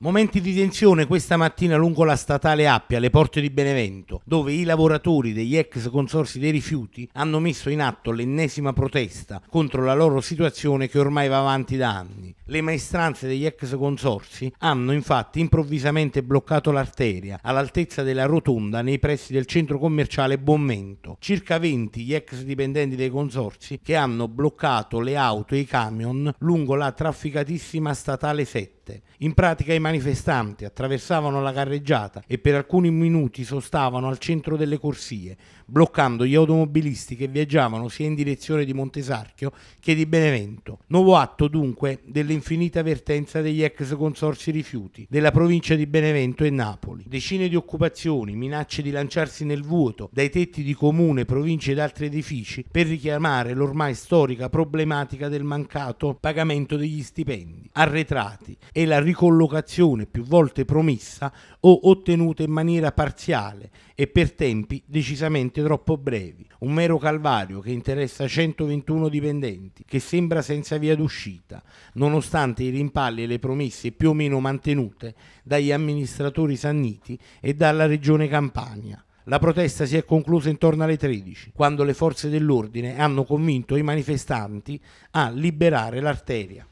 Momenti di tensione questa mattina lungo la statale Appia, alle porte di Benevento, dove i lavoratori degli ex consorsi dei rifiuti hanno messo in atto l'ennesima protesta contro la loro situazione che ormai va avanti da anni. Le maestranze degli ex consorsi hanno infatti improvvisamente bloccato l'arteria all'altezza della rotonda nei pressi del centro commerciale Bommento. Circa 20 gli ex dipendenti dei consorsi che hanno bloccato le auto e i camion lungo la trafficatissima statale 7 7. In pratica i manifestanti attraversavano la carreggiata e per alcuni minuti sostavano al centro delle corsie, bloccando gli automobilisti che viaggiavano sia in direzione di Montesarchio che di Benevento. Nuovo atto dunque dell'infinita vertenza degli ex consorsi rifiuti della provincia di Benevento e Napoli. Decine di occupazioni, minacce di lanciarsi nel vuoto dai tetti di comune, province ed altri edifici per richiamare l'ormai storica problematica del mancato pagamento degli stipendi, arretrati e la ricollocazione più volte promessa o ottenuta in maniera parziale e per tempi decisamente troppo brevi. Un mero calvario che interessa 121 dipendenti, che sembra senza via d'uscita, nonostante i rimpalli e le promesse più o meno mantenute dagli amministratori sanniti e dalla regione Campania. La protesta si è conclusa intorno alle 13, quando le forze dell'ordine hanno convinto i manifestanti a liberare l'arteria.